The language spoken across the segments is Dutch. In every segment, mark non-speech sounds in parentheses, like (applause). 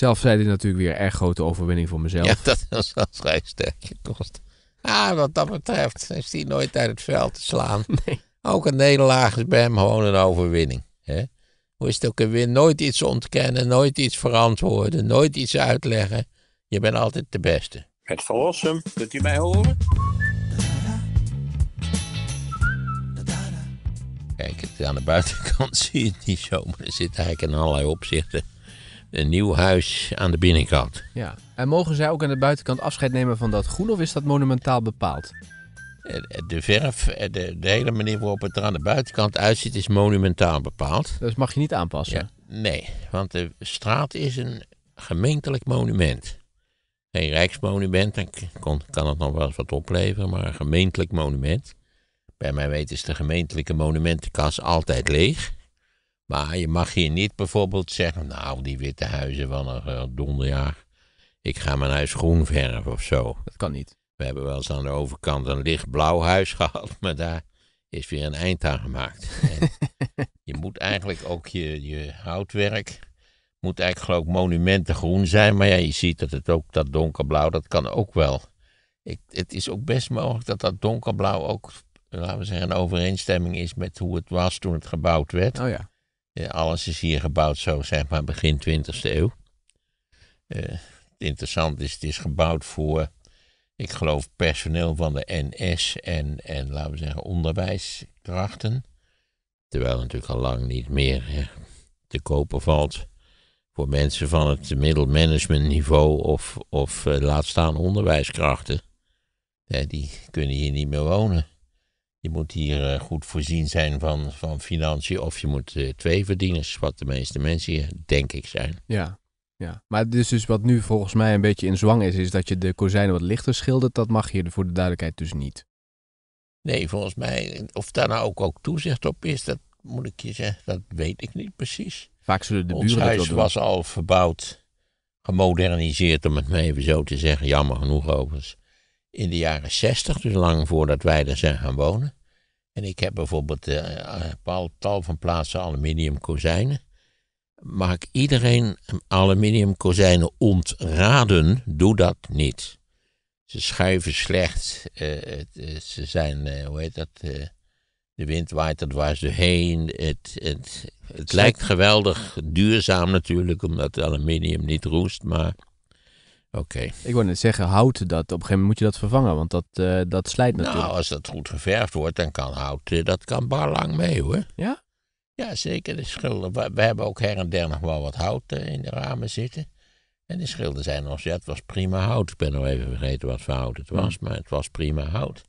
Zelf zei dit natuurlijk weer erg grote overwinning voor mezelf. Ja, dat was wel vrij sterkje kost. Ah, wat dat betreft is hij nooit uit het veld te slaan. (laughs) Ook een nederlaag is bij hem gewoon een overwinning. Hè? Hoe is het ook weer? Nooit iets ontkennen, nooit iets verantwoorden, nooit iets uitleggen. Je bent altijd de beste. Het verlossen, kunt u mij horen? Kijk, aan de buitenkant (laughs) zie je het niet zo, maar er zit eigenlijk in allerlei opzichten een nieuw huis aan de binnenkant. Ja. En mogen zij ook aan de buitenkant afscheid nemen van dat groen of is dat monumentaal bepaald? Eh, de verf, eh, de, de hele manier waarop het er aan de buitenkant uitziet, is monumentaal bepaald. Dus mag je niet aanpassen? nee, want de straat is een gemeentelijk monument. Geen rijksmonument, dan kon, kan het nog wel eens wat opleveren, maar een gemeentelijk monument. Bij mij weten is de gemeentelijke monumentenkas altijd leeg. Maar je mag hier niet bijvoorbeeld zeggen, nou, die witte huizen van een eh, donderjaar, ik ga mijn huis groen verven of zo. Dat kan niet. We hebben wel eens aan de overkant een lichtblauw huis (laughs) gehad, maar daar is weer een eind aan gemaakt. (laughs) je moet eigenlijk ook je, je houtwerk, moet eigenlijk geloof ik groen zijn, maar ja, je ziet dat het ook, dat donkerblauw, dat kan ook wel. Ik, het is ook best mogelijk dat dat donkerblauw ook, laten we zeggen, een overeenstemming is met hoe het was toen het gebouwd werd. Oh ja alles is hier gebouwd zo, zeg maar, begin 20e eeuw. Uh, interessant is, het is gebouwd voor, ik geloof, personeel van de NS en, en laten we zeggen, onderwijskrachten. Terwijl het natuurlijk al lang niet meer te kopen valt voor mensen van het middelmanagementniveau of, of eh, laat staan onderwijskrachten. die kunnen hier niet meer wonen. Je moet hier eh, goed voorzien zijn van, van financiën of je moet eh, twee verdieners, wat de meeste mensen hier denk ik zijn. Ja, ja. maar dus dus wat nu volgens mij een beetje in zwang is, is dat je de kozijnen wat lichter schildert. Dat mag hier voor de duidelijkheid dus niet. Nee, volgens mij, of daar nou ook, ook toezicht op is, dat moet ik je zeggen, dat weet ik niet precies. Vaak zullen de buren Ons huis was al verbouwd, gemoderniseerd, om het maar even zo te zeggen. Jammer genoeg overigens in de jaren 60, dus lang voordat wij er zijn gaan wonen. En ik heb bijvoorbeeld eh, bepaald tal van plaatsen aluminium kozijnen. Mag iedereen aluminium kozijnen ontraden? Doe dat niet. Ze schuiven slecht. Eh, eh, ze zijn, hoe heet dat? de wind waait er dwars doorheen. Het, het, het lijkt geweldig duurzaam natuurlijk, omdat het aluminium niet roest. Maar Oké. Ik wou net zeggen, hout, dat, op een gegeven moment moet je dat vervangen, want dat, eh, dat slijt nou, natuurlijk. Nou, als dat goed geverfd wordt, dan kan hout, eh, dat kan bar lang mee hoor. Ja? Ja, zeker. De we, hebben ook her en der nog wel wat hout eh, in de ramen zitten. En de schilden zijn ons, ja, het was prima hout. Ik ben nog even vergeten wat voor hout het was, maar het was prima hout.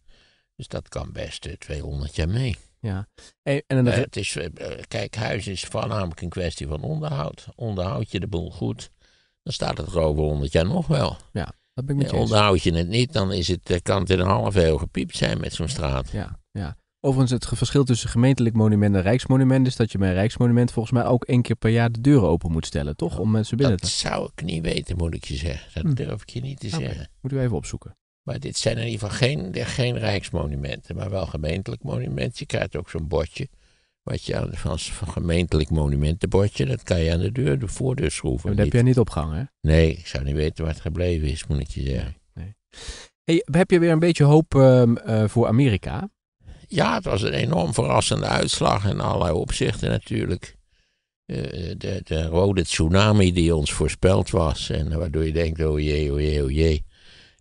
Dus dat kan best 200 jaar mee. Ja. En, en het is, kijk, huis is voornamelijk een kwestie van onderhoud. Onderhoud je de boel goed dan staat het er over 100 jaar nog wel. Ja, dat ben ik met je Onderhoud je het niet, dan is het, eh, kan het in een half eeuw gepiept zijn met zo'n straat. Ja, ja. Overigens, het verschil tussen gemeentelijk monument en rijksmonument is dat je bij een rijksmonument volgens mij ook één keer per jaar de deuren open moet stellen, toch? Nou, Om mensen binnen dat te... Dat zou ik niet weten, moet ik je zeggen. Dat hm. durf ik je niet te zeggen. Moeten we even opzoeken. Maar dit zijn in ieder geval geen, geen rijksmonumenten, maar wel gemeentelijk monumenten. Je krijgt ook zo'n bordje. Wat je aan, gemeentelijk monumentenbordje, dat kan je aan de deur, de voordeur schroeven. dat heb je niet opgehangen, hè? Nee, ik zou niet weten waar het gebleven is, moet ik je zeggen. Nee, Hey, heb je weer een beetje hoop ehm, eh, voor Amerika? Ja, het was een enorm verrassende uitslag in allerlei opzichten natuurlijk. Eh, eh, de, de, rode tsunami die ons voorspeld was. En waardoor je denkt, oh jee, oh jee, oh jee.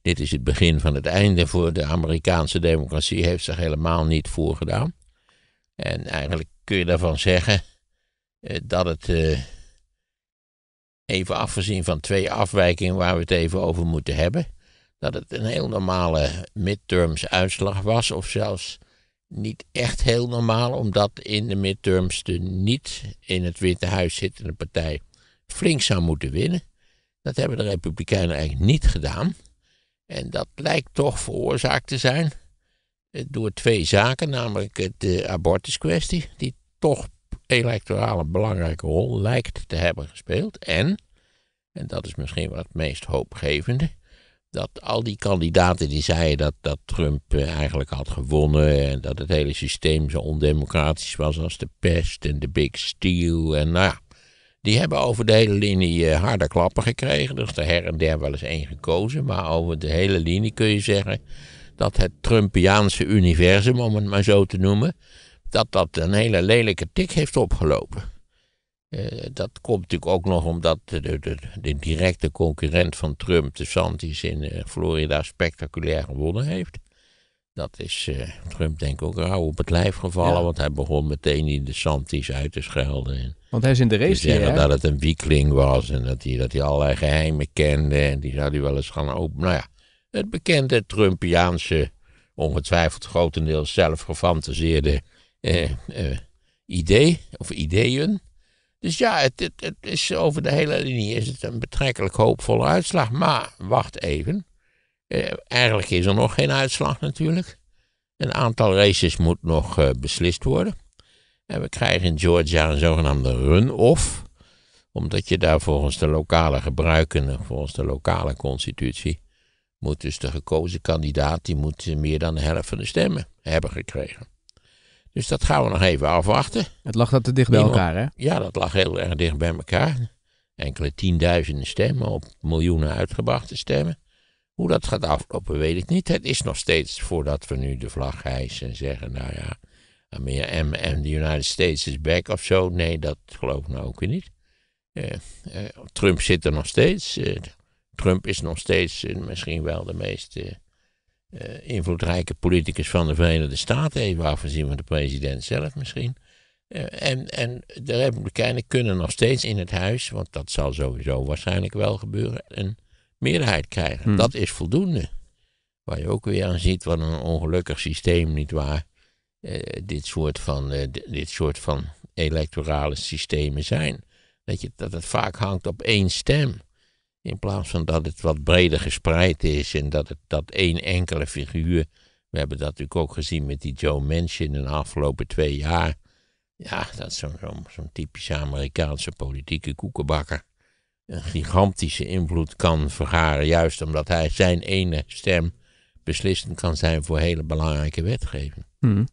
Dit is het begin van het einde voor de Amerikaanse democratie. Heeft zich helemaal niet voorgedaan. En eigenlijk kun je daarvan zeggen eh, dat het, eh, even afgezien van twee afwijkingen waar we het even over moeten hebben, dat het een heel normale midterms uitslag was, of zelfs niet echt heel normaal, omdat in de midterms de niet in het Witte Huis zittende partij flink zou moeten winnen. Dat hebben de Republikeinen eigenlijk niet gedaan. En dat lijkt toch veroorzaakt te zijn eh, door twee zaken, namelijk de eh, abortuskwestie, die toch electoraal een belangrijke rol lijkt te hebben gespeeld. En, en dat is misschien wat het meest hoopgevende, dat al die kandidaten die zeiden dat, dat Trump eh, eigenlijk had gewonnen en dat het hele systeem zo ondemocratisch was als de pest en de Big Steel en nou ja, die hebben over de hele linie harde klappen gekregen. Dus er her en der wel eens één gekozen, maar over de hele linie kun je zeggen dat het Trumpiaanse universum, om het maar zo te noemen, dat dat een hele lelijke tik heeft opgelopen. Eh, dat komt natuurlijk ook nog omdat de, directe concurrent van Trump, de Santis in eh, Florida, spectaculair gewonnen heeft. Dat is eh, Trump denk ik ook rauw op het lijf gevallen, want hij begon meteen die de Santis uit te schelden. En want hij is in de race. Te zeggen dat het een wiekling was en dat hij, dat hij allerlei geheimen kende en die zou hij wel eens gaan openen. Nou ja, het bekende Trumpiaanse, ongetwijfeld grotendeels zelf gefantaseerde eh, eh, idee of ideeën. Dus ja, het, het, is over de hele linie is het een betrekkelijk hoopvolle uitslag. Maar wacht even. Eh, eigenlijk is er nog geen uitslag natuurlijk. Een aantal races moet nog eh, beslist worden. En we krijgen in Georgia een zogenaamde run-off. Omdat je daar volgens de lokale gebruiken, volgens de lokale constitutie, moet dus de gekozen kandidaat die moet meer dan de helft van de stemmen hebben gekregen. Dus dat gaan we nog even afwachten. Het lag dat te dicht bij elkaar, hè? Ja, dat lag heel erg dicht bij elkaar. Enkele tienduizenden stemmen op miljoenen uitgebrachte stemmen. Hoe dat gaat aflopen, weet ik niet. Het is nog steeds voordat we nu de vlag hijsen en zeggen: nou ja, en de United States is back of zo. Nee, dat geloof ik nou ook weer niet. Uh, uh, Trump zit er nog steeds. Eh, Trump is nog steeds eh, misschien wel de meest eh, eh, invloedrijke politicus van de Verenigde Staten, even afgezien van de president zelf misschien. en, en de Republikeinen kunnen nog steeds in het huis, want dat zal sowieso waarschijnlijk wel gebeuren, een meerderheid krijgen. Hmm. Dat is voldoende. Waar je ook weer aan ziet wat een ongelukkig systeem, nietwaar, uh, dit soort van, dit soort van electorale systemen zijn. Dat, je, dat het vaak hangt op één stem. In plaats van dat het wat breder gespreid is en dat het dat één enkele figuur. We hebben dat natuurlijk ook gezien met die Joe Manchin in de afgelopen twee jaar. Ja, dat zo'n zo'n typische Amerikaanse politieke koekenbakker. Een gigantische invloed kan vergaren, juist omdat hij zijn ene stem beslissend kan zijn voor hele belangrijke wetgeving. Hmm.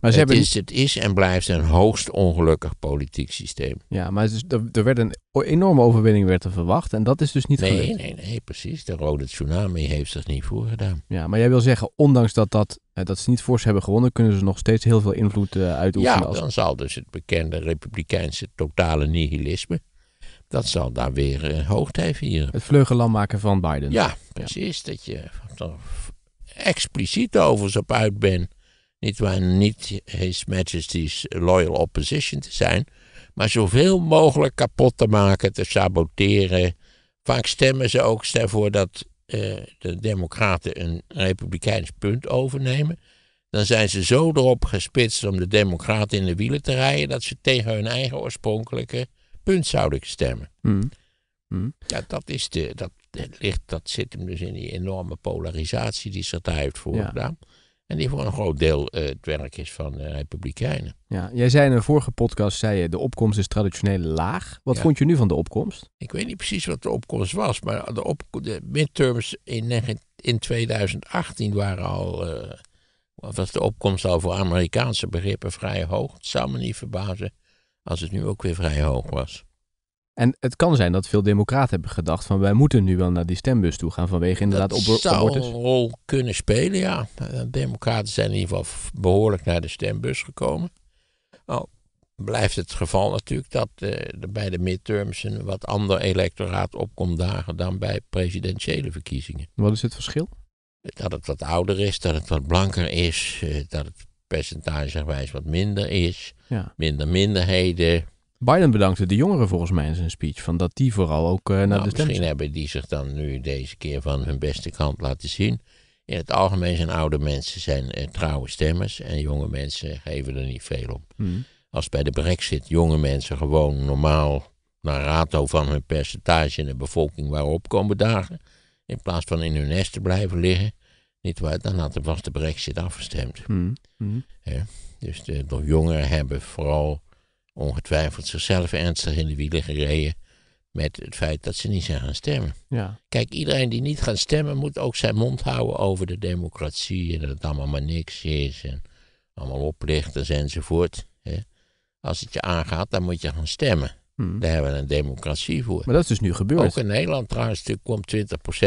Maar het, is, het is en blijft een hoogst ongelukkig politiek systeem. Ja, maar dus er, er, werd een enorme overwinning werd er verwacht en dat is dus niet gebeurd. Nee, nee, nee, precies. De rode tsunami heeft zich niet voorgedaan. Ja, maar jij wil zeggen, ondanks dat, dat, eh, dat ze niet fors hebben gewonnen, kunnen ze nog steeds heel veel invloed eh, uitoefenen. Ja, dan zal dus het bekende republikeinse totale nihilisme, dat zal daar weer uh, eh, hoogtij vieren. Het vleugelam maken van Biden. Ja, precies. Dat je expliciet over op uit bent niet waar niet His Majesty's Loyal Opposition te zijn, maar zoveel mogelijk kapot te maken, te saboteren. Vaak stemmen ze ook voor dat eh, de Democraten een republikeins punt overnemen. Dan zijn ze zo erop gespitst om de Democraten in de wielen te rijden dat ze tegen hun eigen oorspronkelijke punt zouden stemmen. Hmm. Hmm. Ja, dat, is de, dat, ligt, dat zit hem dus in die enorme polarisatie die daar heeft voorgedaan. En die voor een groot deel eh, het werk is van de eh, Republikeinen. Ja, jij zei in een vorige podcast, zei je, de opkomst is traditioneel laag. Wat vond je nu van de opkomst? Ik weet niet precies wat de opkomst was, maar de, op, de midterms in, in 2018 waren al, uh, was de opkomst al voor Amerikaanse begrippen vrij hoog. Het zou me niet verbazen als het nu ook weer vrij hoog was. En het kan zijn dat veel democraten hebben gedacht van wij moeten nu wel naar die stembus toe gaan vanwege inderdaad op Dat zou een rol kunnen spelen, ja. democraten zijn in ieder geval behoorlijk naar de stembus gekomen. Nou, blijft het geval natuurlijk dat uh, bij de midterms een wat ander electoraat opkomt dagen dan bij presidentiële verkiezingen. Wat is het verschil? Dat het wat ouder is, dat het wat blanker is, eh, dat het percentagewijs wat minder is, minder minderheden Biden bedankte de jongeren volgens mij in zijn speech. Van dat die vooral ook eh, naar nou, de stemmen. Misschien hebben die zich dan nu deze keer van hun beste kant laten zien. In het algemeen zijn oude mensen zijn, eh, trouwe stemmers. En jonge mensen geven er niet veel om. Hmm. Als bij de brexit jonge mensen gewoon normaal... naar rato van hun percentage in de bevolking waarop komen dagen... in plaats van in hun nest te blijven liggen... Niet waar, dan had er was de brexit afgestemd. Ja, hmm. hmm. dus de jongeren hebben vooral ongetwijfeld zichzelf ernstig in de wielen gereden met het feit dat ze niet zijn gaan stemmen. Ja. Kijk, iedereen die niet gaat stemmen moet ook zijn mond houden over de democratie en dat het allemaal maar niks is en allemaal oplichters enzovoort. Hè. Als het je aangaat, dan moet je gaan stemmen. Hmm. Daar hebben we een democratie voor. Maar dat is dus nu gebeurd. Ook in Nederland trouwens komt 20%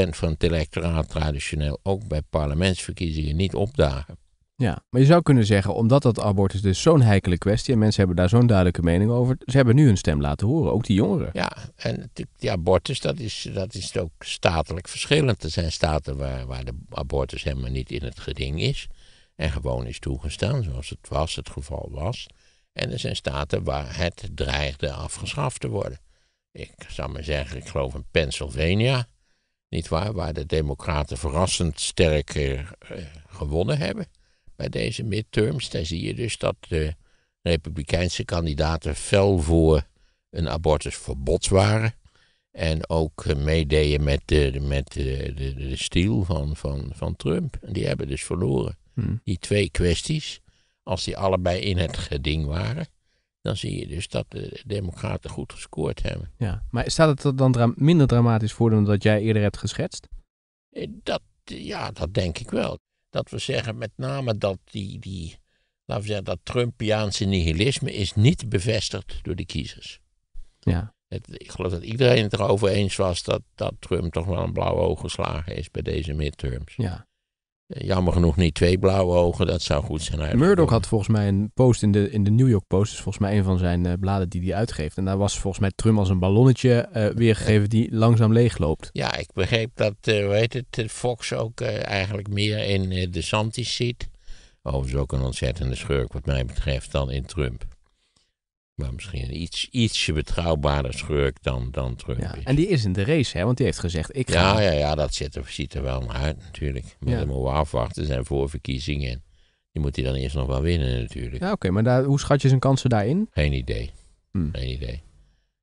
van het electoraat traditioneel ook bij parlementsverkiezingen niet opdagen. Ja, maar je zou kunnen zeggen, omdat dat abortus dus zo'n heikele kwestie en mensen hebben daar zo'n duidelijke mening over, ze hebben nu hun stem laten horen, ook die jongeren. Ja, en ja, die abortus, dat is, dat is ook statelijk verschillend. Er zijn staten waar, waar de abortus helemaal niet in het geding is en gewoon is toegestaan, zoals het was, het geval was. En er zijn staten waar het dreigde afgeschaft te worden. Ik zou maar zeggen, ik geloof in Pennsylvania, niet waar, waar de Democraten verrassend sterk eh, gewonnen hebben bij deze midterms. Dan zie je dus dat de Republikeinse kandidaten fel voor een abortusverbod waren. En ook eh, meededen met de, met de, de, de van, van, van Trump. En die hebben dus verloren. Hmm. Die twee kwesties, als die allebei in het geding waren, dan zie je dus dat de Democraten goed gescoord hebben. Ja, maar staat het er dan minder dramatisch voor dan dat jij eerder hebt geschetst? Eh, dat, ja, dat denk ik wel dat we zeggen met name dat die, die laten we zeggen, dat Trumpiaanse nihilisme is niet bevestigd door de kiezers. Ja. Het, ik geloof dat iedereen het erover eens was dat, dat Trump toch wel een blauw oog geslagen is bij deze midterms. Ja. Eh, jammer genoeg niet twee blauwe ogen, dat zou goed zijn. Eigenlijk. Murdoch had volgens mij een post in de, in de New York Post, is volgens mij een van zijn eh, bladen die hij uitgeeft. En daar was volgens mij Trump als een ballonnetje eh, weergegeven die langzaam leegloopt. Ja, ik begreep dat, uh, het, Fox ook eigenlijk meer in de Santis ziet. Overigens ook een ontzettende schurk wat mij betreft dan in Trump. Maar misschien een iets, ietsje betrouwbaarder schurk dan, dan Trump. Ja, en die is in de race, hè? want die heeft gezegd: ik ga. Ja, ja, ja dat ziet er, er wel naar uit, natuurlijk. Maar ja. dat moeten we afwachten. Er zijn voorverkiezingen. Die moet hij dan eerst nog wel winnen, natuurlijk. Ja, oké, maar daar, hoe schat je zijn kansen daarin? Geen idee. Hmm. Geen idee.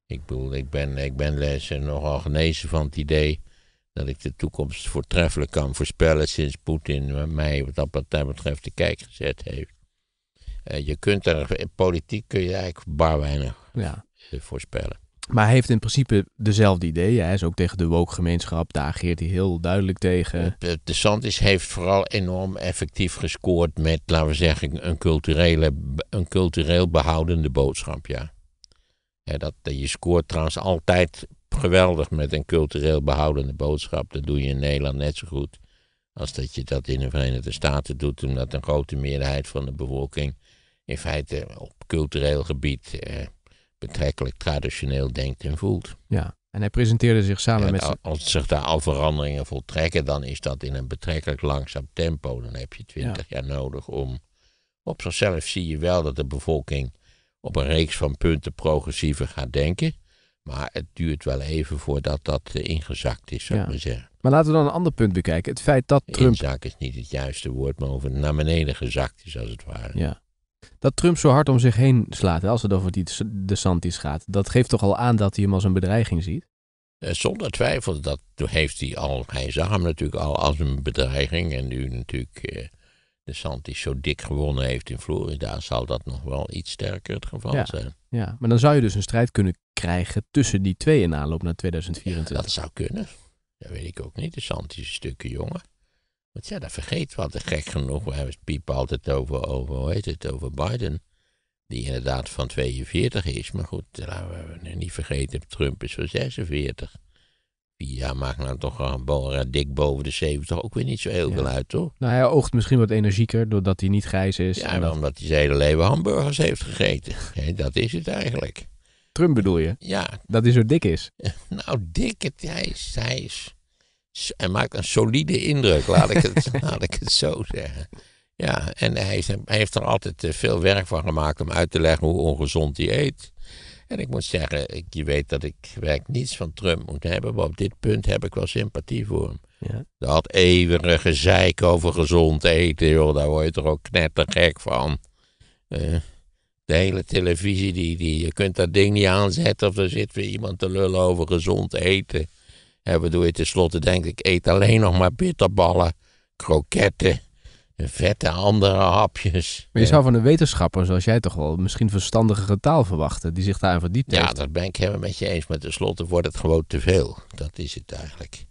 Ik bedoel, ik ben, ik ben les nogal genezen van het idee dat ik de toekomst voortreffelijk kan voorspellen sinds Poetin mij, wat dat betreft, de kijk gezet heeft. Eh, je kunt er, politiek kun je eigenlijk bar weinig ja. Eh, voorspellen. Maar hij heeft in principe dezelfde ideeën. Hij is ook tegen de woke-gemeenschap. Daar ageert hij heel duidelijk tegen. De, de Santis heeft vooral enorm effectief gescoord met, laten we zeggen, een, culturele, een cultureel behoudende boodschap. Ja. ja dat, eh, je scoort trouwens altijd geweldig met een cultureel behoudende boodschap. Dat doe je in Nederland net zo goed als dat je dat in de Verenigde Staten doet, omdat een grote meerderheid van de bevolking in feite op cultureel gebied eh, betrekkelijk traditioneel denkt en voelt. Ja, en hij presenteerde zich samen met... Als zich daar al veranderingen voltrekken, dan is dat in een betrekkelijk langzaam tempo. Dan heb je twintig jaar nodig om... Op zichzelf zie je wel dat de bevolking op een reeks van punten progressiever gaat denken. Maar het duurt wel even voordat dat eh, ingezakt is, zou ik maar zeggen. Maar laten we dan een ander punt bekijken. Het feit dat Trump... Inzak is niet het juiste woord, maar over naar beneden gezakt is, als het ware. Ja. Dat Trump zo hard om zich heen slaat, als het over die de Santis gaat, dat geeft toch al aan dat hij hem als een bedreiging ziet? Eh, zonder twijfel, dat heeft hij al. Hij zag hem natuurlijk al als een bedreiging. En nu natuurlijk eh, de Santis zo dik gewonnen heeft in Florida, zal dat nog wel iets sterker het geval zijn. Ja, maar dan zou je dus een strijd kunnen krijgen tussen die twee in aanloop naar 2024. dat zou kunnen. Dat weet ik ook niet. De Santis is een stukje jonger. Want ja, dat vergeet wel te gek genoeg. We hebben het piepen altijd over, over, hoe heet het, over Biden. Die inderdaad van 42 is. Maar goed, eh, laten we niet vergeten, Trump is van 46. Ja, maakt nou toch een dik boven de 70 ook weer niet zo heel veel uit, toch? Nou, hij oogt misschien wat energieker doordat hij niet grijs is. Ja, en eh. omdat hij zijn hele leven hamburgers heeft gegeten. (laughs) dat is het eigenlijk. Trump bedoel je? Ja. Dat hij zo dik is? (laughs) Nou, dik, het, is, hij is hij maakt een solide indruk, laat ik het, (laughs) laat ik het zo zeggen. Ja, en hij, hij, heeft er altijd eh, veel werk van gemaakt om uit te leggen hoe ongezond hij eet. En ik moet zeggen, ik, je weet dat ik werk niets van Trump moet hebben, maar op dit punt heb ik wel sympathie voor hem. Ja. Dat eeuwige gezeik over gezond eten, joh, daar word je toch ook knettergek van. Eh, de hele televisie, die, die, je kunt dat ding niet aanzetten of er zit weer iemand te lullen over gezond eten. Hè, waardoor je tenslotte denkt, ik eet alleen nog maar bitterballen, kroketten, vette andere hapjes. Maar je zou van een wetenschapper zoals jij toch wel misschien verstandige taal verwachten, die zich daarin verdiept Ja, dat ben ik helemaal met je eens, maar tenslotte wordt het gewoon te veel. Dat is het eigenlijk.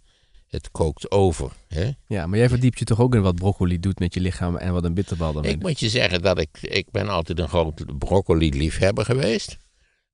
Het kookt over. Hè? Ja, maar jij verdiept je toch ook in wat broccoli doet met je lichaam en wat een bitterbal dan Ik moet je zeggen dat ik, ik ben altijd een groot broccoli-liefhebber geweest.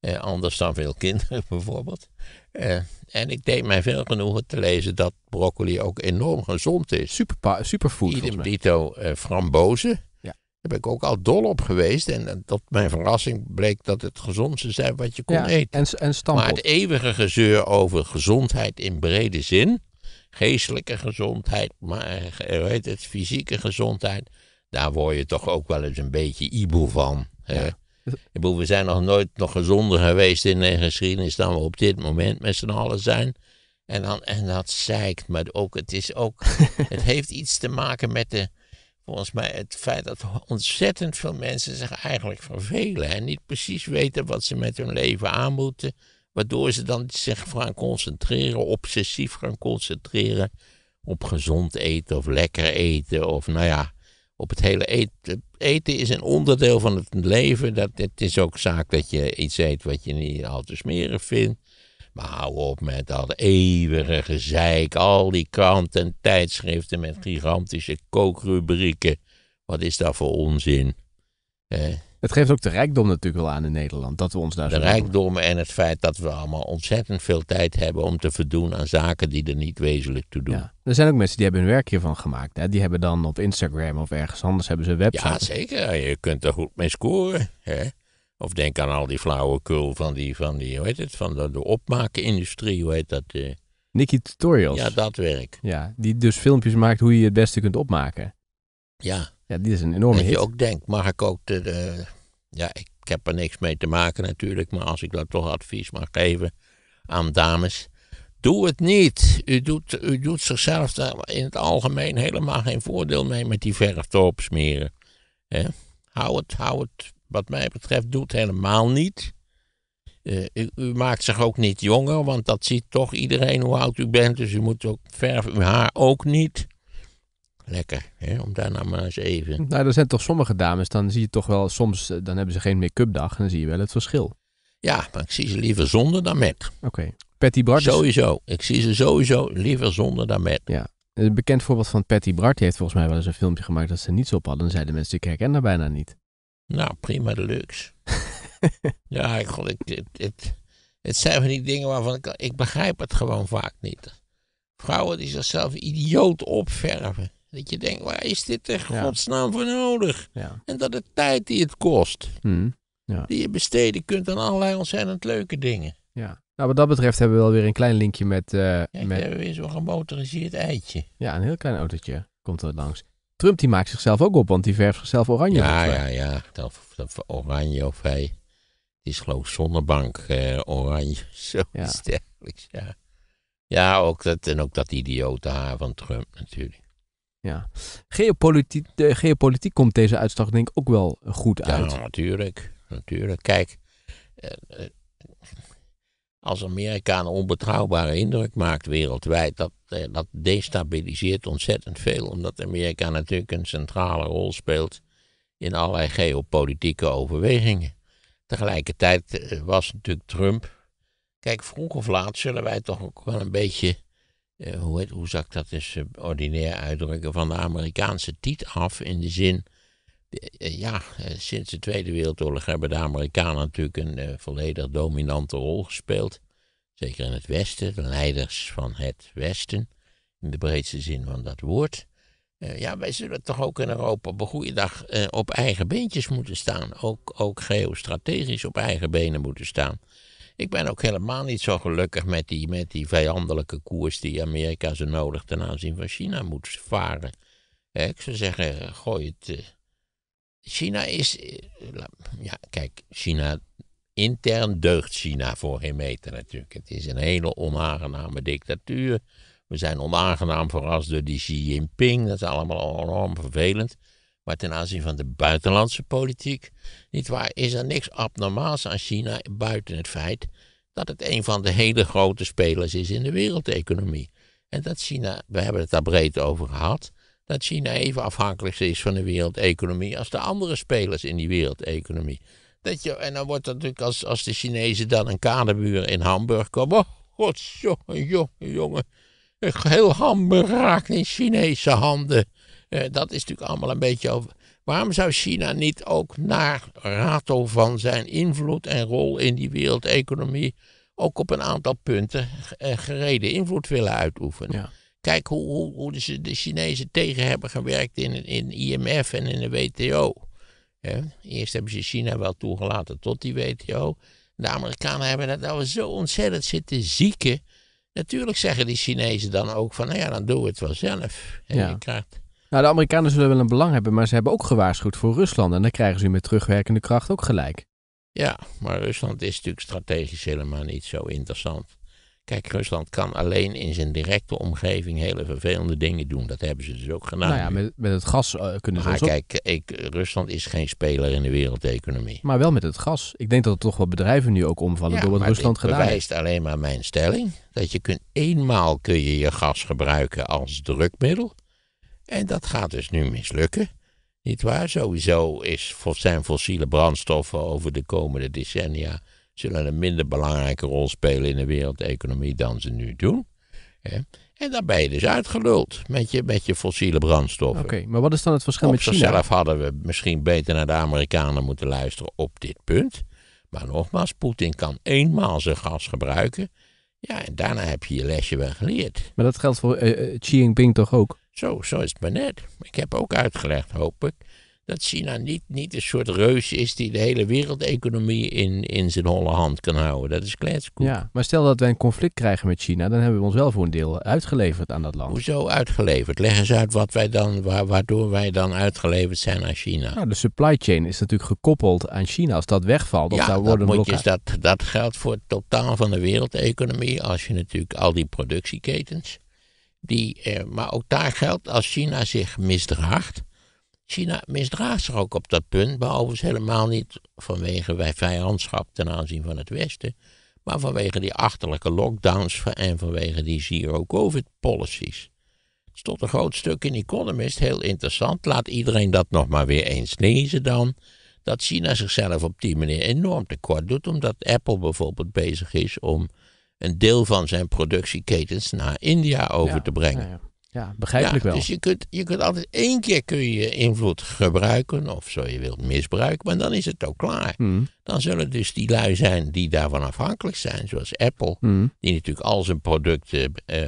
Eh, anders dan veel kinderen (laughs) bijvoorbeeld. Eh, en ik deed mij veel genoegen te lezen dat broccoli ook enorm gezond is. Super, superfood. Idem dito eh, frambozen. Ja. Daar ben ik ook al dol op geweest. En eh, tot mijn verrassing bleek dat het gezondste zijn wat je kon ja, eten. En, en maar het eeuwige gezeur over gezondheid in brede zin. Geestelijke gezondheid, maar weet het, fysieke gezondheid. Daar word je toch ook wel eens een beetje iboe van. Ja we zijn nog nooit nog gezonder geweest in de geschiedenis dan we op dit moment met z'n allen zijn. En, dan, en dat zeikt, maar ook, het, is ook, (laughs) het heeft iets te maken met de, volgens mij het feit dat ontzettend veel mensen zich eigenlijk vervelen en niet precies weten wat ze met hun leven aan moeten. Waardoor ze dan zich gaan concentreren, obsessief gaan concentreren op gezond eten of lekker eten. Of nou ja, op het hele eten. Eten is een onderdeel van het leven. Dat, het is ook zaak dat je iets eet wat je niet al te smerig vindt. Maar hou op met dat eeuwige gezeik. Al die kranten en tijdschriften met gigantische kookrubrieken. Wat is dat voor onzin? Eh? Het geeft ook de rijkdom natuurlijk wel aan in Nederland, dat we ons daar De rijkdom en het feit dat we allemaal ontzettend veel tijd hebben om te verdoen aan zaken die er niet wezenlijk toe doen. Ja. Er zijn ook mensen die hebben hun werk hiervan gemaakt. Hè? Die hebben dan op Instagram of ergens anders hebben ze een website. Ja, zeker. Je kunt er goed mee scoren. Hè? Of denk aan al die flauwekul van die, van die hoe heet het, van de, de opmakenindustrie, hoe heet dat? Eh? Nicky Tutorials. Ja, dat werk. Ja, die dus filmpjes maakt hoe je het beste kunt opmaken. Ja, ja, dit is een enorme dat je ook denkt, mag ik ook de, Ja, ik, heb er niks mee te maken natuurlijk, maar als ik dat toch advies mag geven aan dames... Doe het niet. U doet, u doet zichzelf in het algemeen helemaal geen voordeel mee met die verf smeren. He? Hou het, hou het, wat mij betreft, doet helemaal niet. Eh, u, u, maakt zich ook niet jonger, want dat ziet toch iedereen hoe oud u bent. Dus u moet ook verf uw haar ook niet lekker. Hè? Om nou maar eens even. Nou, er zijn toch sommige dames, dan zie je toch wel soms, eh, dan hebben ze geen make-up dag en dan zie je wel het verschil. Ja, maar ik zie ze liever zonder dan met. Oké. Patty Bart. Sowieso. Ik zie ze sowieso liever zonder dan met. Ja. Een bekend voorbeeld van Patty Bart, die heeft volgens mij wel eens een filmpje gemaakt dat ze niets op hadden. En zeiden mensen, ik herken haar bijna niet. Nou, prima deluxe. (laughs) ja, ik, ik, het, het, het zijn van die dingen waarvan ik, ik begrijp het gewoon vaak niet. Vrouwen die zichzelf idioot opverven. Dat je denkt, waar is dit in godsnaam voor nodig? En dat de tijd die het kost, hmm. die je besteden kunt aan allerlei ontzettend leuke dingen. Ja. Nou, wat dat betreft hebben we wel weer een klein linkje met... Uh, met... hebben weer zo'n gemotoriseerd eitje. Ja, een heel klein autootje komt er langs. Trump die maakt zichzelf ook op, want die verft zichzelf oranje. Ja, ja, ja. of oranje of hij... Het is geloof ik zonnebank eh, oranje. (laughs) zo ja. ja. Ja, ook dat, en ook dat idiote haar van Trump natuurlijk. Ja. Geopolitiek, de geopolitiek komt deze uitslag denk ik ook wel goed uit. Ja, natuurlijk. natuurlijk. Kijk, eh, eh, als Amerika een onbetrouwbare indruk maakt wereldwijd, dat, eh, dat destabiliseert ontzettend veel. Omdat Amerika natuurlijk een centrale rol speelt in allerlei geopolitieke overwegingen. Tegelijkertijd was natuurlijk Trump. Kijk, vroeg of laat zullen wij toch ook wel een beetje eh, hoe, heet, ik dat dus, ordinair uitdrukken, van de Amerikaanse tiet af. In de zin, eh, ja, sinds de Tweede Wereldoorlog hebben de Amerikanen natuurlijk een volledig dominante rol gespeeld. Zeker in het Westen, de leiders van het Westen, in de breedste zin van dat woord. ja, wij zullen toch ook in Europa op een goede dag op eigen beentjes moeten staan. Ook, ook geostrategisch op eigen benen moeten staan. Ik ben ook helemaal niet zo gelukkig met die, met die vijandelijke koers die Amerika zo nodig ten aanzien van China moet varen. Ik zou zeggen, gooi het. Eh, China is. Eh, ja, kijk, China. Intern deugt China voor geen meter natuurlijk. Het is een hele onaangename dictatuur. We zijn onaangenaam verrast door die Xi Jinping. Dat is allemaal enorm vervelend. Maar ten aanzien van de buitenlandse politiek, niet waar, is er niks abnormaals aan China buiten het feit dat het een van de hele grote spelers is in de wereldeconomie. En dat China, we hebben het daar breed over gehad, dat China even afhankelijk is van de wereldeconomie als de andere spelers in die wereldeconomie. Dat je, en dan wordt dat natuurlijk als, als de Chinezen dan een kaderbuur in Hamburg komen. Oh, god, jongen, jongen. Heel Hamburg raakt in Chinese handen. Eh, dat is natuurlijk allemaal een beetje over. Waarom zou China niet ook naar rato van zijn invloed en rol in die wereldeconomie ook op een aantal punten eh, gereden invloed willen uitoefenen? Kijk hoe, hoe, hoe dus de, Chinezen tegen hebben gewerkt in, in IMF en in de WTO. Eerst hebben ze China wel toegelaten tot die WTO. De Amerikanen hebben dat nou zo ontzettend zitten zieken. Natuurlijk zeggen die Chinezen dan ook van, nou ja, dan doen we het wel zelf. Ja. Je krijgt nou, de Amerikanen zullen wel een belang hebben, maar ze hebben ook gewaarschuwd voor Rusland. En dan krijgen ze met terugwerkende kracht ook gelijk. Ja, maar Rusland is natuurlijk strategisch helemaal niet zo interessant. Kijk, Rusland kan alleen in zijn directe omgeving hele vervelende dingen doen. Dat hebben ze dus ook gedaan. Nou ja, met, met het gas eh, kunnen ze. Maar dus kijk, ik, Rusland is geen speler in de wereldeconomie. Maar wel met het gas. Ik denk dat er toch wel bedrijven nu ook omvallen door wat Rusland gedaan heeft. Het bewijst alleen maar mijn stelling. Dat je kunt, eenmaal kun je je gas gebruiken als drukmiddel. En dat gaat dus nu mislukken. Niet waar? Sowieso is, zijn fossiele brandstoffen over de komende decennia zullen een minder belangrijke rol spelen in de wereldeconomie dan ze nu doen. En dan ben je dus uitgeluld met je, met je fossiele brandstoffen. Oké, maar wat is dan het verschil met China? Zelf hadden we misschien beter naar de Amerikanen moeten luisteren op dit punt. Maar nogmaals, Poetin kan eenmaal zijn gas gebruiken. Ja, en daarna heb je je lesje wel geleerd. Maar dat geldt voor eh, eh, Xi Jinping toch ook? Zo, zo is het maar net. Ik heb ook uitgelegd, hoop ik, dat China niet, niet een soort reus is die de hele wereldeconomie in, in zijn holle hand kan houden. Dat is kletskoek. Ja, maar stel dat wij een conflict krijgen met China, dan hebben we ons wel voor een deel uitgeleverd aan dat land. Hoezo uitgeleverd? Leg eens uit wat wij dan, waardoor wij dan uitgeleverd zijn aan China. Nou, de supply chain is natuurlijk gekoppeld aan China. Als dat wegvalt, of ja, daar worden dat, moet dat, dat geldt voor het totaal van de wereldeconomie. Als je natuurlijk al die productieketens die, eh, maar ook daar geldt, als China zich misdraagt. China misdraagt zich ook op dat punt, behalve helemaal niet vanwege wij vijandschap ten aanzien van het Westen, maar vanwege die achterlijke lockdowns en vanwege die zero-covid-policies. Het is tot een groot stuk in Economist heel interessant. Laat iedereen dat nog maar weer eens lezen dan. Dat China zichzelf op die manier enorm tekort doet, omdat Apple bijvoorbeeld bezig is om een deel van zijn productieketens naar India over te brengen. Ja, ja. begrijpelijk wel. Dus je kunt, je kunt altijd één keer kun je invloed gebruiken, of zo je wilt misbruiken, maar dan is het ook klaar. Hmm. Dan zullen dus die lui zijn die daarvan afhankelijk zijn, zoals Apple, hmm. die natuurlijk al zijn producten uh,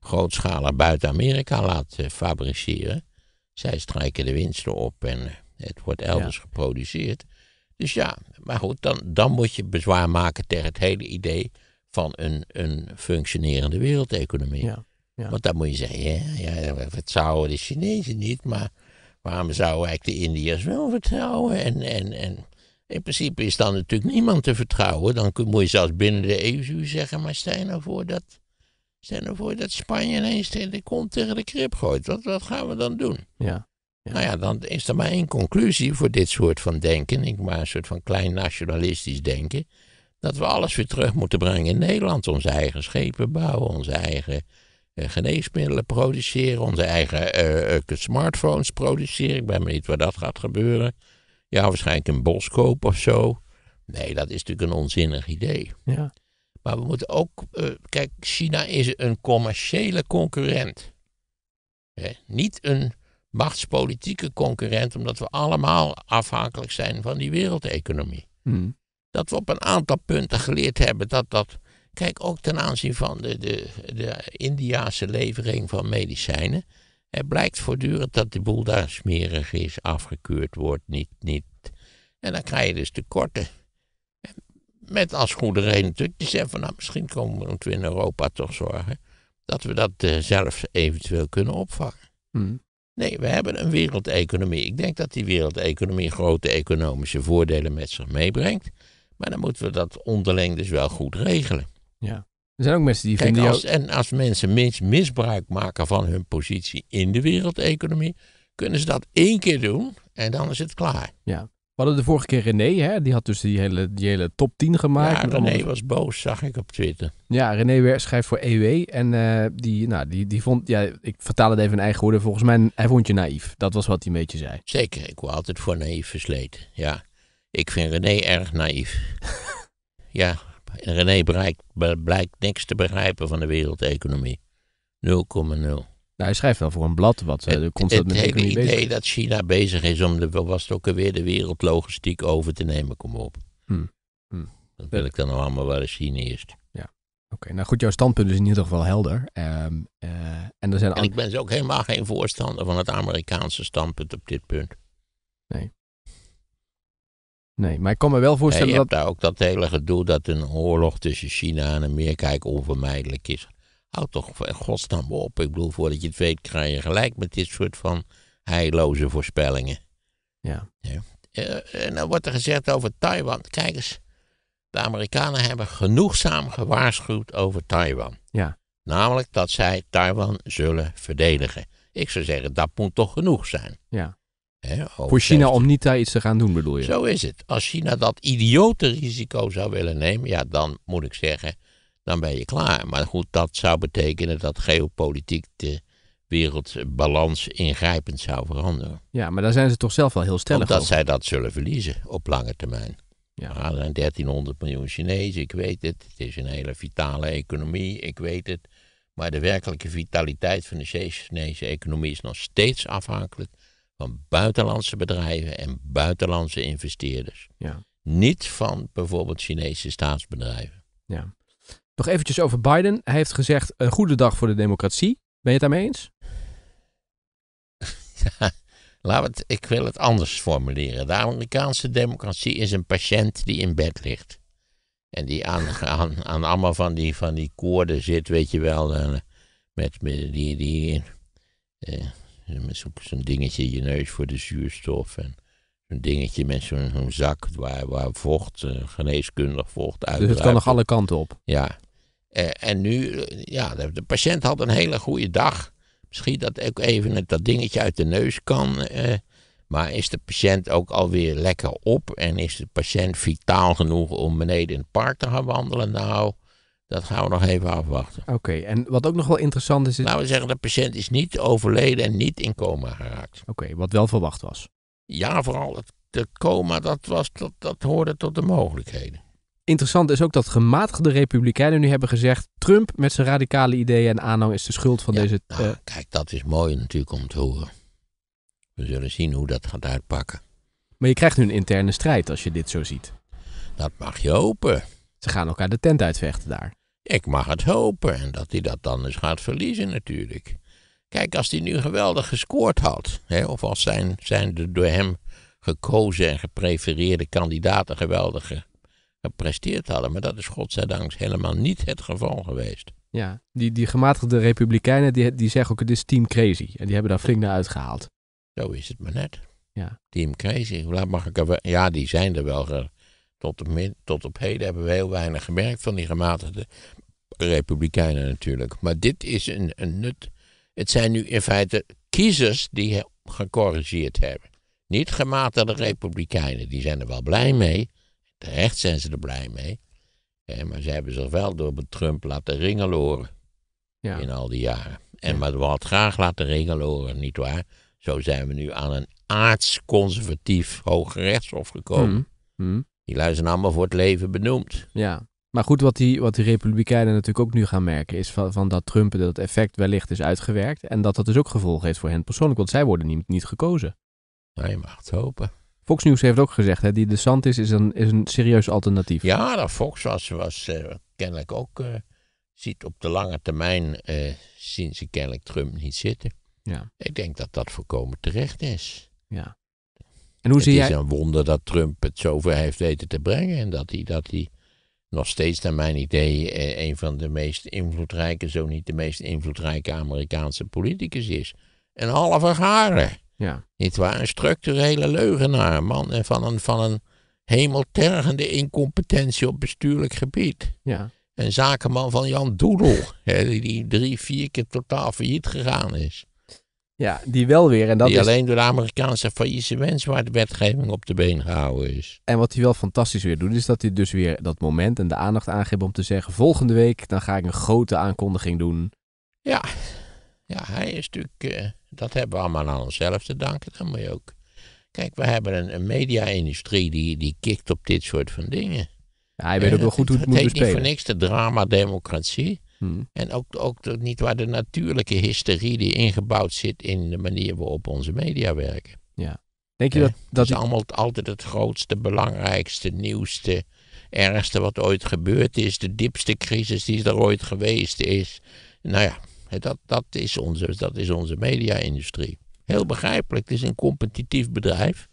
grootschalig buiten Amerika laat eh, fabriceren. Zij strijken de winsten op en eh, het wordt elders geproduceerd. Dus ja, maar goed, dan, dan moet je bezwaar maken tegen het hele idee van een, een functionerende wereldeconomie. Ja, ja. Want dan moet je zeggen, hè, ja, de Chinezen niet, maar waarom zouden eigenlijk de Indiërs wel vertrouwen? En, en, en in principe is dan natuurlijk niemand te vertrouwen. Dan moet je zelfs binnen de EU zeggen, maar stel je nou voor dat, stel nou voor dat Spanje ineens de kont tegen de krip gooit. Wat, wat gaan we dan doen? Ja. Nou ja, dan is er maar één conclusie voor dit soort van denken, ik maar een soort van klein nationalistisch denken dat we alles weer terug moeten brengen in Nederland. Onze eigen schepen bouwen, onze eigen eh, geneesmiddelen produceren, onze eigen eh, eh, smartphones produceren. Ik ben benieuwd waar dat gaat gebeuren. Ja, waarschijnlijk een bos kopen of zo. Nee, dat is natuurlijk een onzinnig idee. Ja. Maar we moeten ook. kijk, China is een commerciële concurrent. Hè? Niet een machtspolitieke concurrent, omdat we allemaal afhankelijk zijn van die wereldeconomie. Hmm dat we op een aantal punten geleerd hebben dat dat. Kijk, ook ten aanzien van de, de, de Indiaanse levering van medicijnen. Het blijkt voortdurend dat die boel daar smerig is, afgekeurd wordt, niet, niet. En dan krijg je dus tekorten. Met als goede reden natuurlijk. te zeggen van, nou, misschien komen we in Europa toch zorgen dat we dat eh, zelf eventueel kunnen opvangen. Hmm. Nee, we hebben een wereldeconomie. Ik denk dat die wereldeconomie grote economische voordelen met zich meebrengt. Maar dan moeten we dat onderling dus wel goed regelen. Ja. Er zijn ook mensen die vinden. Als, En als mensen mis, misbruik maken van hun positie in de wereldeconomie, kunnen ze dat één keer doen en dan is het klaar. Ja. We hadden de vorige keer René, hè? die had dus die hele, die hele top 10 gemaakt. Ja, René was boos, zag ik op Twitter. Ja, René schrijft voor EW en eh, die, nou, die, die vond, ja, ik vertaal het even in eigen woorden, volgens mij, hij vond je naïef. Dat was wat hij een beetje zei. Zeker, ik word altijd voor naïef versleten, ja. Ik vind René erg naïef. (laughs) ja, René blijkt, niks te begrijpen van de wereldeconomie. 0,0. Nou, hij schrijft wel voor een blad wat eh, de constant met Het idee dat China bezig is om de, was ook alweer, de wereldlogistiek over te nemen, kom op. Hmm. hmm. Dat wil ik dan nog allemaal wel eens zien eerst. Ja, oké. Nou goed, jouw standpunt is in ieder geval helder. Ehm, eh, en, er zijn en ik ben ook helemaal geen voorstander van het Amerikaanse standpunt op dit punt. Nee. Nee, maar ik kan me wel voorstellen je dat... hebt daar ook dat hele gedoe dat een oorlog tussen China en Amerika onvermijdelijk is. Houd toch in godsnaam op. Ik bedoel, voordat je het weet krijg je gelijk met dit soort van heilloze voorspellingen. Ja. ja. Eh, en dan wordt er gezegd over Taiwan. Kijk eens, de Amerikanen hebben genoegzaam gewaarschuwd over Taiwan. Ja. Namelijk dat zij Taiwan zullen verdedigen. Ik zou zeggen, dat moet toch genoeg zijn. Ja. Oh, Voor China om niet daar iets te gaan doen, bedoel je? Zo is het. Als China dat idiote risico zou willen nemen, ja, dan moet ik zeggen, dan ben je klaar. Maar goed, dat zou betekenen dat geopolitiek de wereldbalans ingrijpend zou veranderen. Ja, maar daar zijn ze toch zelf wel heel stellig Omdat over. zij dat zullen verliezen op lange termijn. Ja. Ah, er zijn 1300 miljoen Chinezen, ik weet het. Het is een hele vitale economie, ik weet het. Maar de werkelijke vitaliteit van de Chinese economie is nog steeds afhankelijk van buitenlandse bedrijven en buitenlandse investeerders. Ja. Niet van bijvoorbeeld Chinese staatsbedrijven. Ja. Nog eventjes over Biden. Hij heeft gezegd: een goede dag voor de democratie. Ben je het daarmee eens? (laughs) laat het, ik wil het anders formuleren. De Amerikaanse democratie is een patiënt die in bed ligt. En die aan, (laughs) aan, aan allemaal van die, van die koorden zit, weet je wel. Eh, met, met die, die, eh, met zo'n dingetje in je neus voor de zuurstof. En zo'n dingetje met zo'n zak waar, waar vocht, eh, geneeskundig vocht uit. Dus het kan nog alle kanten op. Ja. Eh, en nu, eh, ja, de, patiënt had een hele goede dag. Misschien dat ook even dat dingetje uit de neus kan. maar is de patiënt ook alweer lekker op? En is de patiënt vitaal genoeg om beneden in het park te gaan wandelen? Nou, dat gaan we nog even afwachten. Oké, en wat ook nog wel interessant is... is... Laten we zeggen, de patiënt is niet overleden en niet in coma geraakt. Oké, wat wel verwacht was. Ja, vooral het, de coma, dat, was, dat, dat hoorde tot de mogelijkheden. Interessant is ook dat gematigde republikeinen nu hebben gezegd... Trump met zijn radicale ideeën en aanhang is de schuld van deze... Nou, eh, Kijk, dat is mooi natuurlijk om te horen. We zullen zien hoe dat gaat uitpakken. Maar je krijgt nu een interne strijd als je dit zo ziet. Dat mag je hopen. Ze gaan elkaar de tent uitvechten daar. Ik mag het hopen en dat hij dat dan eens gaat verliezen natuurlijk. Kijk, als hij nu geweldig gescoord had, hè, of als zijn, zijn de door hem gekozen en geprefereerde kandidaten geweldig gepresteerd hadden, maar dat is godzijdank helemaal niet het geval geweest. Ja, die, die gematigde republikeinen die, die zeggen ook het is team crazy en die hebben daar flink naar uitgehaald. Zo is het maar net. Ja. Team crazy, mag ik ja die zijn er wel tot, de, tot op heden hebben we heel weinig gemerkt van die gematigde republikeinen natuurlijk. Maar dit is een, een nut. Het zijn nu in feite kiezers die gecorrigeerd hebben. Niet gematigde republikeinen. Die zijn er wel blij mee. Terecht zijn ze er blij mee. maar ze hebben zich wel door Trump laten ringen Ja. In al die jaren. En wat maar we hadden graag laten ringeloren, nietwaar? Zo zijn we nu aan een aards-conservatief hooggerechtshof gekomen. Mm lui zijn allemaal voor het leven benoemd. Ja, maar goed, wat die, wat die Republikeinen natuurlijk ook nu gaan merken is van, van dat Trump dat effect wellicht is uitgewerkt. En dat dat dus ook gevolgen heeft voor hen persoonlijk, want zij worden niet, niet gekozen. Nou, je mag het hopen. Fox News heeft ook gezegd, hè, die DeSantis is een, is een serieus alternatief. Ja, dat Fox was, was eh, kennelijk ook, eh, ziet op de lange termijn, sinds eh, zien ze kennelijk Trump niet zitten. Ja. Ik denk dat dat voorkomen terecht is. Ja. En het is een wonder dat Trump het zover heeft weten te brengen. En dat hij, dat hij nog steeds, naar mijn idee, eh, een van de meest invloedrijke, zo niet de meest invloedrijke Amerikaanse politicus is. Een halve garen. Ja. Niet waar? Een structurele leugenaar, man. En van een, van een hemeltergende incompetentie op bestuurlijk gebied. Ja. Een zakenman van Jan Doedel, die drie, vier keer totaal failliet gegaan is. Ja, die wel weer. En dat die is... alleen door de Amerikaanse waar de wetgeving op de been gehouden is. En wat hij wel fantastisch weer doet, is dat hij dus weer dat moment en de aandacht aangeeft om te zeggen: volgende week dan ga ik een grote aankondiging doen. Ja, ja hij is natuurlijk. Eh, dat hebben we allemaal aan onszelf te danken. Dan moet je ook. Kijk, we hebben een, een media-industrie die, die kikt op dit soort van dingen. hij weet eh, ook wel goed hoe het, het moet Het heet niet voor niks de drama-democratie. Hmm. En ook, ook niet waar de natuurlijke hysterie die ingebouwd zit in de manier waarop onze media werken. Ja. Denk je dat, dat, is allemaal altijd het grootste, belangrijkste, nieuwste, ergste wat ooit gebeurd is. De diepste crisis die er ooit geweest is. Nou ja, dat, dat is onze, dat is onze media-industrie. Heel begrijpelijk, het is een competitief bedrijf.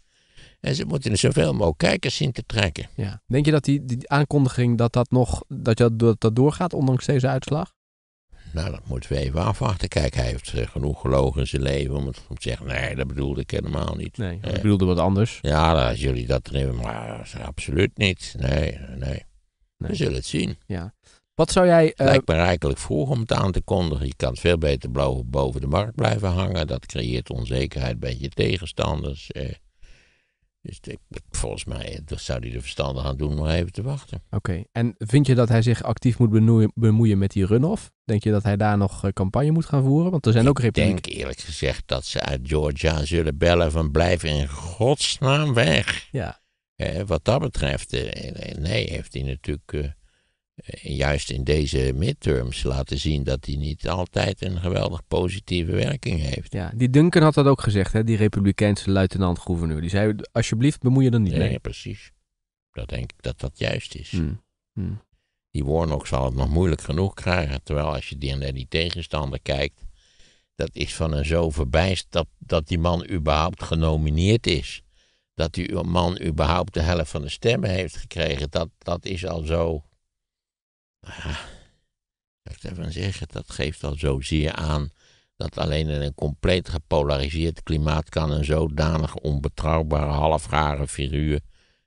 En ze moeten er zoveel mogelijk kijkers zien te trekken. Ja. Denk je dat die, die aankondiging dat dat nog dat dat, dat doorgaat, ondanks deze uitslag? Nou, dat moeten we even afwachten. Kijk, hij heeft eh, genoeg gelogen in zijn leven om, het, om te zeggen: nee, dat bedoelde ik helemaal niet. Nee, ik eh, bedoelde wat anders. Ja, nou, als jullie dat nemen, maar eh, absoluut niet. Nee, nee, We zullen het zien. Ja. Wat zou jij. Lijkt me rijkelijk vroeg om het aan te kondigen. Je kan veel beter boven de markt blijven hangen. Dat creëert onzekerheid bij je tegenstanders. Eh. Dus volgens mij zou hij er verstandig aan doen om nog even te wachten. Oké, en vind je dat hij zich actief moet bemoeien met die runoff? Denk je dat hij daar nog eh, campagne moet gaan voeren? Want er zijn ook republieken. Ik denk eerlijk gezegd dat ze uit Georgia zullen bellen van blijf in godsnaam weg. Ja. wat dat betreft, eh, nee, heeft hij natuurlijk... Eh, juist in deze midterms laten zien dat die niet altijd een geweldig positieve werking heeft. Ja, die Duncan had dat ook gezegd, hè, die Republikeinse luitenant-gouverneur. Die zei: alsjeblieft, bemoei je er niet nee, mee. Nee, precies. Dat denk ik dat dat juist is. Mm. Die Warnock zal het nog moeilijk genoeg krijgen. Terwijl als je die naar die tegenstander kijkt, dat is van een zo verbijst dat, dat die man überhaupt genomineerd is. Dat die man überhaupt de helft van de stemmen heeft gekregen, dat, dat is al zo ja, ik even zeggen, dat geeft al zozeer aan dat alleen in een compleet gepolariseerd klimaat kan een zodanig onbetrouwbare halfgare figuur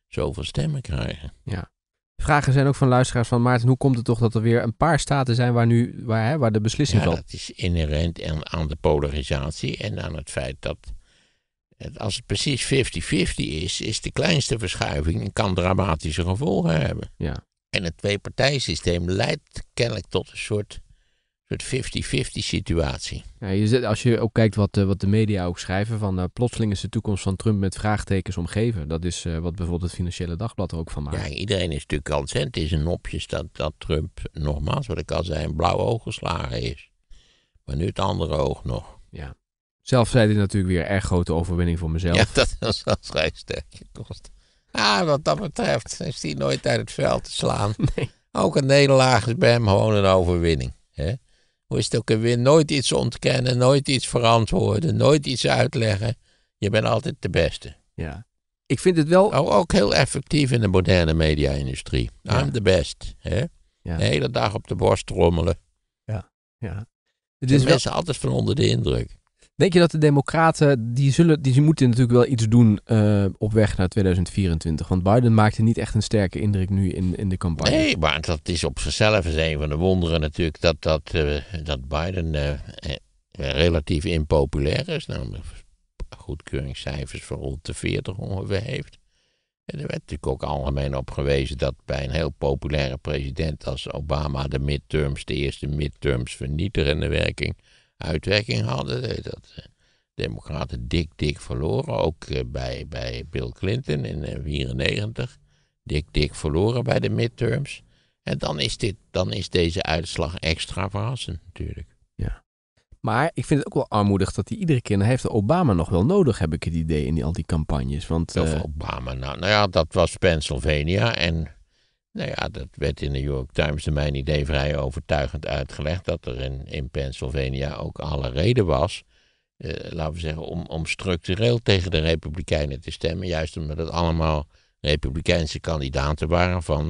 zoveel stemmen krijgen. Ja. Vragen zijn ook van luisteraars van Maarten, hoe komt het toch dat er weer een paar staten zijn waar, nu, waar, hè, waar de beslissing ja, valt? dat is inherent aan, aan de polarisatie en aan het feit dat als het precies 50-50 is, is de kleinste verschuiving en kan dramatische gevolgen hebben. Ja. En het tweepartijsysteem leidt kennelijk tot een soort soort 50-50 situatie. je als je ook kijkt wat, eh, wat de media ook schrijven, van eh, plotseling is de toekomst van Trump met vraagtekens omgeven. Dat is eh, wat bijvoorbeeld het Financiële Dagblad er ook van maakt. Ja, iedereen is natuurlijk al Het is een nopjes dat, dat Trump, nogmaals wat ik al zei, een blauw oog geslagen is. Maar nu het andere oog nog. Ja. Zelf zei dit natuurlijk weer erg grote overwinning voor mezelf. Ja, (laughs) dat was wel vrij sterkje kost. Ah, wat dat betreft is hij nooit uit het veld te slaan. (laughs) Ook een nederlaag is bij hem gewoon een overwinning. Hè? Hoe is het ook weer? Nooit iets ontkennen, nooit iets verantwoorden, nooit iets uitleggen. Je bent altijd de beste. Ja. Ik vind het wel... Nou, ook heel effectief in de moderne media-industrie. I'm the best. Hè? Ja. De hele dag op de borst trommelen. Ja, ja. Het is altijd van onder de indruk. Denk je dat de Democraten, die, zullen, die moeten natuurlijk wel iets doen eh, op weg naar 2024? Want Biden maakte niet echt een sterke indruk nu in, in de campagne. Nee, maar dat is op zichzelf is een van de wonderen natuurlijk dat, dat, eh, dat Biden eh, relatief impopulair is. Namelijk nou, goedkeuringscijfers van rond de 40 ongeveer heeft. En er werd natuurlijk ook algemeen op gewezen dat bij een heel populaire president als Obama de midterms, de eerste midterms vernietigende werking uitwerking hadden. Eh, dat de eh, Democraten dik, dik verloren. Ook eh, bij, bij Bill Clinton in 1994. Dik, dik verloren bij de midterms. En dan is, dit, dan is deze uitslag extra verrassend natuurlijk. Ja. Maar ik vind het ook wel armoedig dat hij iedere keer... heeft Obama nog wel nodig, heb ik het idee, in al die campagnes. Want, of Obama, nou, nou ja, dat was Pennsylvania en nou ja, dat werd in de New York Times naar mijn idee vrij overtuigend uitgelegd dat er in, in Pennsylvania ook alle reden was, eh, laten we zeggen, om, om structureel tegen de Republikeinen te stemmen. Juist omdat het allemaal Republikeinse kandidaten waren van,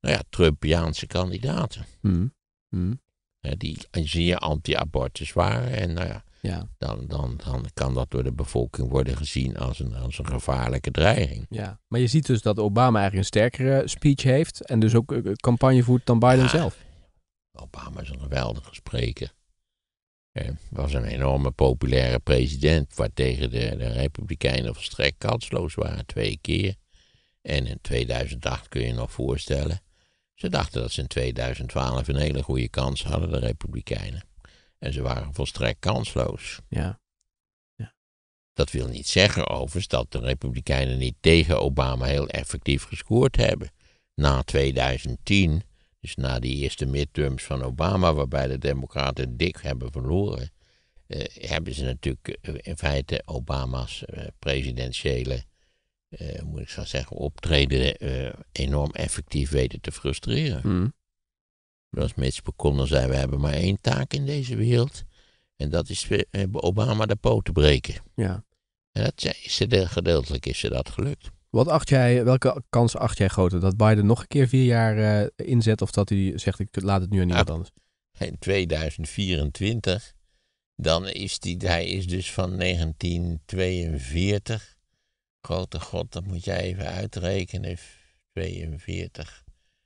nou ja, Trumpiaanse kandidaten. Hmm. Hmm. die zeer anti-abortus waren en nou ja, ja. dan, dan, dan kan dat door de bevolking worden gezien als een, als een gevaarlijke dreiging. Ja, maar je ziet dus dat Obama eigenlijk een sterkere speech heeft en dus ook eh, campagne voert dan Biden zelf. Obama is een geweldige spreker. Hij was een enorme populaire president, waartegen de, de Republikeinen volstrekt kansloos waren, twee keer. En in 2008 kun je, je nog voorstellen. Ze dachten dat ze in 2012 een hele goede kans hadden, de Republikeinen. En ze waren volstrekt kansloos. Ja. ja. Dat wil niet zeggen overigens dat de Republikeinen niet tegen Obama heel effectief gescoord hebben. Na 2010, dus na die eerste midterms van Obama, waarbij de Democraten dik hebben verloren, eh, hebben ze natuurlijk eh, in feite Obama's eh, presidentiële eh, moet ik zo zeggen, optreden enorm effectief weten te frustreren. Mm. Als Mitch McConnell zei, we hebben maar één taak in deze wereld. En dat is eh, Obama de poot te breken. Ja. En dat is ze, gedeeltelijk is ze dat gelukt. Wat acht jij, welke kans acht jij groter? Dat Biden nog een keer vier jaar eh, inzet of dat hij zegt, ik laat het nu aan iemand anders? In 2024, dan is die, hij is dus van 1942. Grote god, dat moet jij even uitrekenen. 42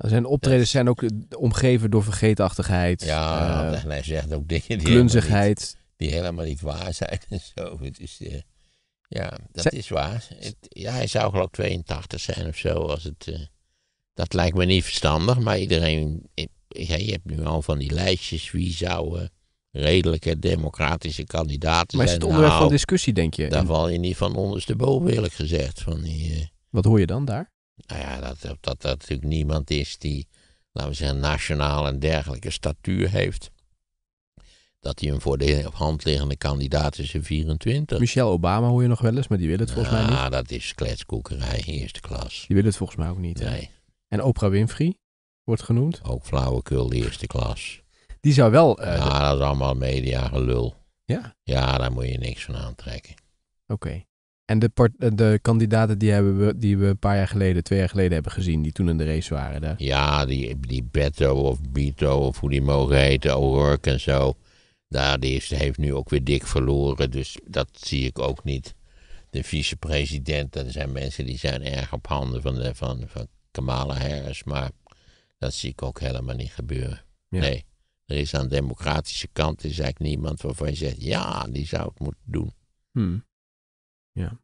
zijn optredens zijn ook eh, omgeven door vergeetachtigheid. Ja, hij eh, eh, zegt ook dingen die klunzigheid. Helemaal niet, die helemaal niet waar zijn (laughs) en zo. Het is, ja, dat is waar. Het, ja, hij zou geloof ik 82 zijn of zo. Als het, dat lijkt me niet verstandig, maar iedereen... je hebt nu al van die lijstjes wie zou redelijke democratische kandidaten zijn. Maar is het onderwerp van nou, discussie, denk je? Daar val je niet van ondersteboven, eerlijk gezegd. Van die, Wat hoor je dan daar? Nou ja, dat dat, dat, natuurlijk niemand is die, laten we zeggen, nationaal en dergelijke statuur heeft. Dat hij een voor de hand liggende kandidaat is in 24. Michelle Obama hoor je nog wel eens, maar die wil het volgens mij nou, niet. Ja, dat is kletskoekerij in eerste klas. Die wil het volgens mij ook niet. Nee. En Oprah Winfrey wordt genoemd. Ook flauwekul de eerste klas. Die zou wel... Eh, ja, dat is allemaal media gelul. Ja? Ja, daar moet je niks van aantrekken. Oké. En de, eh, de kandidaten die, hebben we, die we een paar jaar geleden, twee jaar geleden hebben gezien, die toen in de race waren daar. Ja, die, die Beto of Bito of hoe die mogen heten, O'Rourke en zo. Daar, die heeft nu ook weer dik verloren, dus dat zie ik ook niet. De vicepresident, dat zijn mensen die zijn erg op handen van, de, van, van Kamala Harris, maar dat zie ik ook helemaal niet gebeuren. Nee, er is aan de democratische kant is eigenlijk niemand waarvan je zegt, ja, die zou het moeten doen. Hmm. Ja,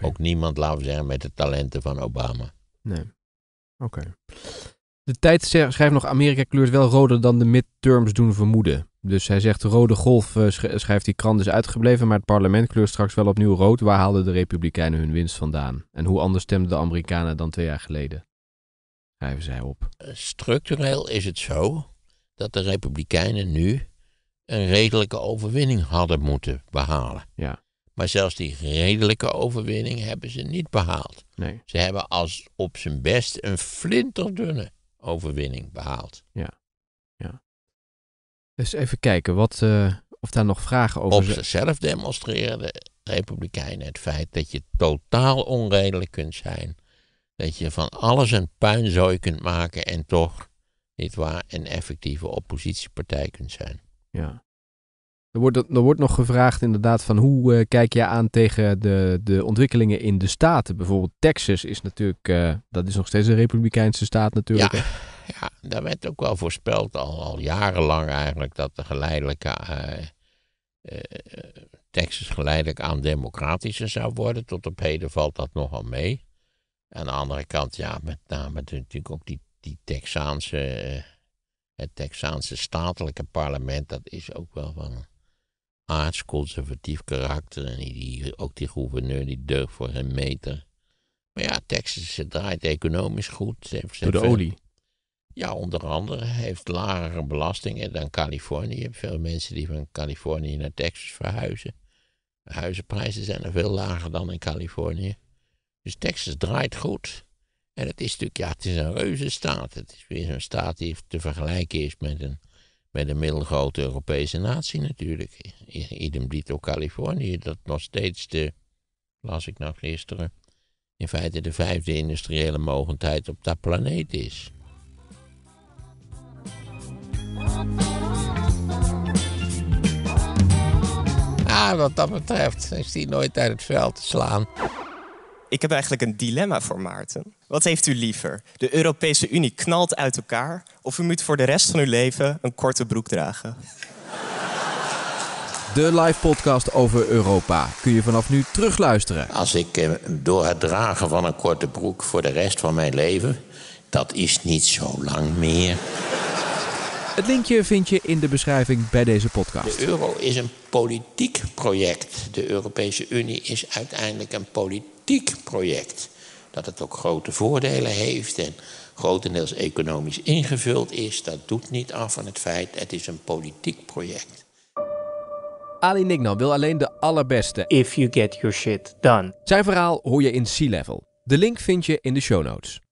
Ook niemand, laten we zeggen, met de talenten van Obama. Nee, oké. De tijd schrijft nog, Amerika kleurt wel roder dan de midterms doen vermoeden. Dus hij zegt, de rode golf, eh, schrijft die krant, is uitgebleven, maar het parlement kleurt straks wel opnieuw rood. Waar haalden de Republikeinen hun winst vandaan? En hoe anders stemden de Amerikanen dan twee jaar geleden? Schrijven zij op. Eh, structureel is het zo dat de Republikeinen nu een redelijke overwinning hadden moeten behalen. Ja. Maar zelfs die redelijke overwinning hebben ze niet behaald. Nee. Ze hebben als op zijn best een flinterdunne overwinning behaald. Ja. ja. Dus even kijken wat, eh, of daar nog vragen over zijn. Op zichzelf demonstreren de Republikeinen het feit dat je totaal onredelijk kunt zijn. Dat je van alles een puinzooi kunt maken en toch, niet waar, een effectieve oppositiepartij kunt zijn. Ja. Er wordt, er wordt nog gevraagd inderdaad van hoe eh, kijk jij aan tegen de, de ontwikkelingen in de staten? Bijvoorbeeld Texas is natuurlijk, eh, dat is nog steeds een republikeinse staat natuurlijk. Ja, ja daar werd ook wel voorspeld al, al jarenlang eigenlijk dat de geleidelijke, eh, Texas geleidelijk aan democratischer zou worden. Tot op heden valt dat nogal mee. Aan de andere kant, ja, met name natuurlijk ook die, die Texaanse, het Texaanse statelijke parlement, dat is ook wel van aards-conservatief karakter. En die, ook die gouverneur, die deugt voor hem meter. Maar ja, Texas draait economisch goed. Door de olie? Ja, onder andere. Heeft lagere belastingen dan Californië. Veel mensen die van Californië naar Texas verhuizen. Huizenprijzen zijn er veel lager dan in Californië. Dus Texas draait goed. En het is natuurlijk, ja, het is een reuze staat. Het is weer zo'n staat die te vergelijken is met een met de middelgrote Europese natie natuurlijk. Idem dito Californië, dat nog steeds de, las ik nog gisteren, in feite de vijfde industriële mogendheid op dat planeet is. Ah, wat dat betreft is die nooit uit het veld te slaan. Ik heb eigenlijk een dilemma voor Maarten. Wat heeft u liever? De Europese Unie knalt uit elkaar of u moet voor de rest van uw leven een korte broek dragen? De live podcast over Europa kun je vanaf nu terugluisteren. Als ik eh, door het dragen van een korte broek voor de rest van mijn leven, dat is niet zo lang meer. Het linkje vind je in de beschrijving bij deze podcast. De euro is een politiek project. De Europese Unie is uiteindelijk een politiek project dat het ook grote voordelen heeft en grotendeels economisch ingevuld is, dat doet niet af van het feit, het is een politiek project. Ali Nignan wil alleen de allerbeste. If you get your shit done. Zijn verhaal hoor je in C-Level. De link vind je in de show notes.